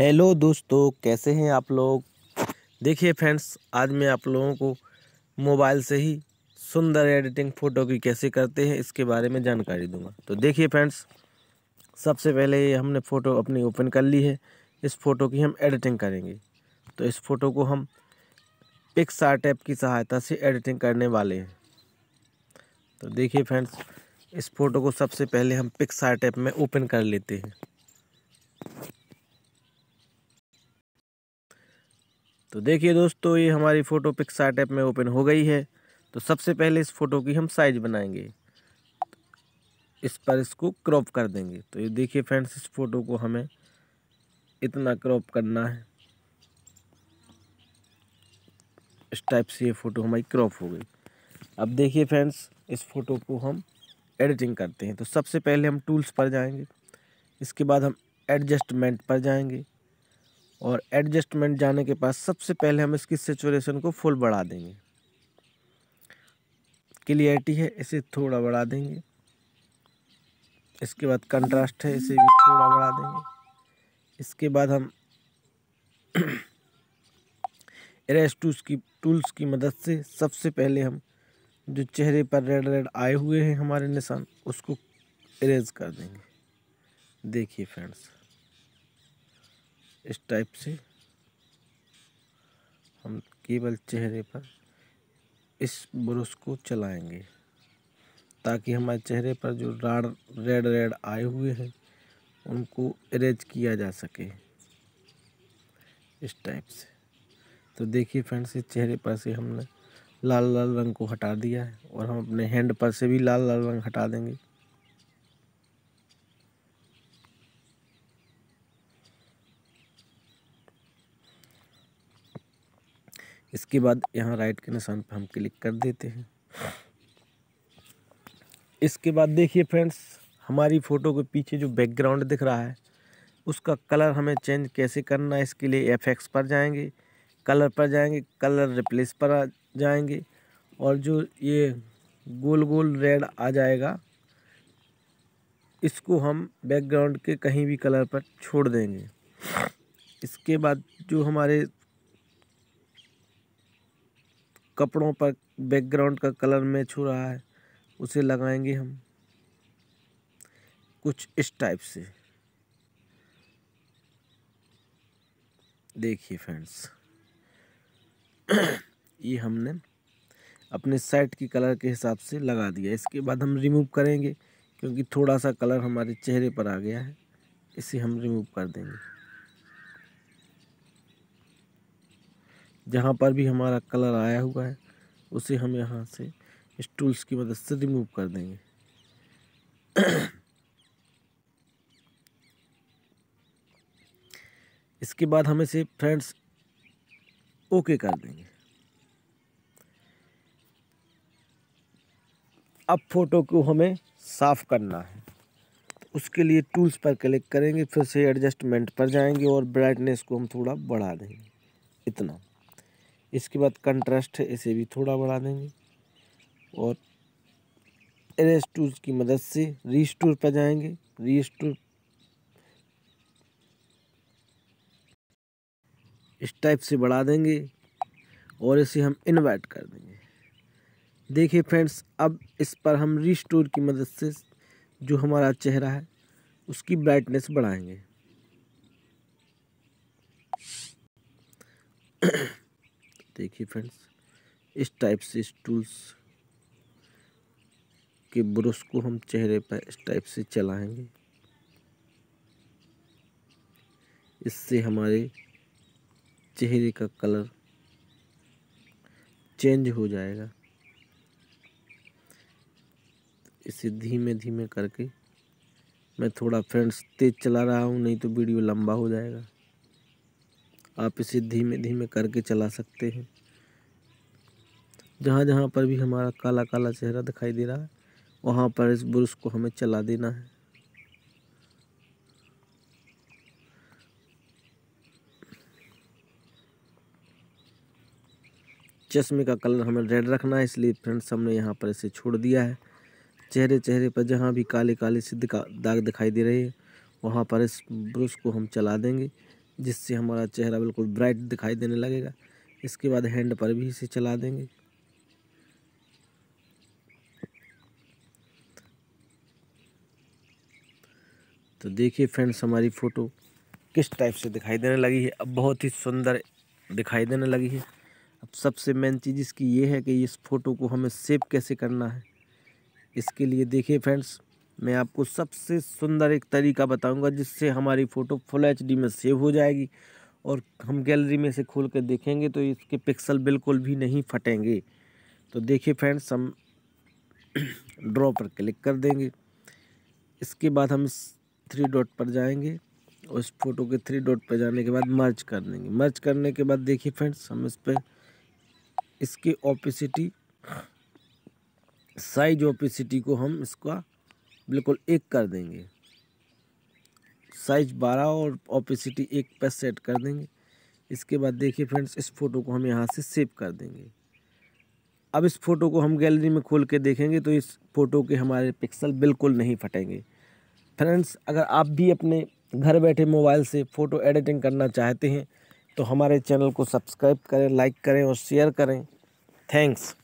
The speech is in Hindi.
हेलो दोस्तों कैसे हैं आप लोग देखिए फ्रेंड्स आज मैं आप लोगों को मोबाइल से ही सुंदर एडिटिंग फ़ोटो की कैसे करते हैं इसके बारे में जानकारी दूंगा तो देखिए फ्रेंड्स सबसे पहले हमने फ़ोटो अपनी ओपन कर ली है इस फ़ोटो की हम एडिटिंग करेंगे तो इस फ़ोटो को हम पिक्स टैप की सहायता से एडिटिंग करने वाले हैं तो देखिए फ्रेंड्स इस फ़ोटो को सबसे पहले हम पिक्सार टैप में ओपन कर लेते हैं तो देखिए दोस्तों ये हमारी फ़ोटो पिक्सार्ट ऐप में ओपन हो गई है तो सबसे पहले इस फ़ोटो की हम साइज़ बनाएंगे इस पर इसको क्रॉप कर देंगे तो ये देखिए फ्रेंड्स इस फ़ोटो को हमें इतना क्रॉप करना है इस टाइप से ये फ़ोटो हमारी क्रॉप हो गई अब देखिए फ्रेंड्स इस फ़ोटो को हम एडिटिंग करते हैं तो सबसे पहले हम टूल्स पर जाएंगे इसके बाद हम एडजस्टमेंट पर जाएंगे और एडजस्टमेंट जाने के पास सबसे पहले हम इसकी सेचुरेशन को फुल बढ़ा देंगे क्लियरिटी है इसे थोड़ा बढ़ा देंगे इसके बाद कंट्रास्ट है इसे भी थोड़ा बढ़ा देंगे इसके बाद हम एरेस टूल्स की टूल्स की मदद से सबसे पहले हम जो चेहरे पर रेड रेड आए हुए हैं हमारे निशान उसको इरेज कर देंगे देखिए फ्रेंड्स इस टाइप से हम केवल चेहरे पर इस ब्रश को चलाएंगे ताकि हमारे चेहरे पर जो राड रेड रेड आए हुए हैं उनको इरेज किया जा सके इस टाइप से तो देखिए फ्रेंड्स इस चेहरे पर से हमने लाल लाल रंग को हटा दिया है और हम अपने हैंड पर से भी लाल लाल रंग हटा देंगे इसके बाद यहाँ राइट के निशान पर हम क्लिक कर देते हैं इसके बाद देखिए फ्रेंड्स हमारी फ़ोटो के पीछे जो बैकग्राउंड दिख रहा है उसका कलर हमें चेंज कैसे करना है इसके लिए एफ पर जाएंगे कलर पर जाएंगे कलर रिप्लेस पर जाएंगे और जो ये गोल गोल रेड आ जाएगा इसको हम बैकग्राउंड के कहीं भी कलर पर छोड़ देंगे इसके बाद जो हमारे कपड़ों पर बैकग्राउंड का कलर मैच हो रहा है उसे लगाएंगे हम कुछ इस टाइप से देखिए फ्रेंड्स ये हमने अपने सेट की कलर के हिसाब से लगा दिया इसके बाद हम रिमूव करेंगे क्योंकि थोड़ा सा कलर हमारे चेहरे पर आ गया है इसे हम रिमूव कर देंगे जहाँ पर भी हमारा कलर आया हुआ है उसे हम यहाँ से इस टूल्स की मदद से रिमूव कर देंगे इसके बाद हम इसे फ्रेंड्स ओके कर देंगे अब फ़ोटो को हमें साफ़ करना है तो उसके लिए टूल्स पर क्लिक करेंगे फिर से एडजस्टमेंट पर जाएंगे और ब्राइटनेस को हम थोड़ा बढ़ा देंगे इतना इसके बाद कंट्रास्ट है इसे भी थोड़ा बढ़ा देंगे और एरेस टूल्स की मदद से रीस्टोर पर जाएंगे रीस्टोर इस टाइप से बढ़ा देंगे और इसे हम इन्वर्ट कर देंगे देखिए फ्रेंड्स अब इस पर हम रीस्टोर की मदद से जो हमारा चेहरा है उसकी ब्राइटनेस बढ़ाएंगे देखिए फ्रेंड्स इस टाइप से इस टूल्स के ब्रश को हम चेहरे पर इस टाइप से चलाएंगे इससे हमारे चेहरे का कलर चेंज हो जाएगा इसे धीमे धीमे करके मैं थोड़ा फ्रेंड्स तेज़ चला रहा हूँ नहीं तो वीडियो लंबा हो जाएगा आप इसे धीमे धीमे करके चला सकते हैं जहाँ जहाँ पर भी हमारा काला काला चेहरा दिखाई दे रहा है वहाँ पर इस ब्रश को हमें चला देना है चश्मे का कलर हमें रेड रखना है इसलिए फ्रेंड्स हमने यहाँ पर इसे छोड़ दिया है चेहरे चेहरे पर जहाँ भी काले काले से दाग दिखाई दे रहे हैं वहाँ पर इस ब्रश को हम चला देंगे जिससे हमारा चेहरा बिल्कुल ब्राइट दिखाई देने लगेगा इसके बाद हैंड पर भी इसे चला देंगे तो देखिए फ्रेंड्स हमारी फ़ोटो किस टाइप से दिखाई देने लगी है अब बहुत ही सुंदर दिखाई देने लगी है अब सबसे मेन चीज़ इसकी ये है कि इस फ़ोटो को हमें सेव कैसे करना है इसके लिए देखिए फ्रेंड्स मैं आपको सबसे सुंदर एक तरीका बताऊंगा जिससे हमारी फ़ोटो फुल एच में सेव हो जाएगी और हम गैलरी में से खोल कर देखेंगे तो इसके पिक्सल बिल्कुल भी नहीं फटेंगे तो देखिए फ्रेंड्स हम ड्रॉ पर क्लिक कर देंगे इसके बाद हम थ्री डॉट पर जाएंगे और इस फोटो के थ्री डॉट पर जाने के बाद मर्च कर देंगे मर्च करने के बाद देखिए फ्रेंड्स हम इस पर इसके ओपिसिटी साइज ओपिसिटी को हम इसका बिल्कुल एक कर देंगे साइज बारह और ऑपेसिटी एक पर सेट कर देंगे इसके बाद देखिए फ्रेंड्स इस फ़ोटो को हम यहाँ से सेव कर देंगे अब इस फ़ोटो को हम गैलरी में खोल के देखेंगे तो इस फ़ोटो के हमारे पिक्सल बिल्कुल नहीं फटेंगे फ्रेंड्स अगर आप भी अपने घर बैठे मोबाइल से फ़ोटो एडिटिंग करना चाहते हैं तो हमारे चैनल को सब्सक्राइब करें लाइक करें और शेयर करें थैंक्स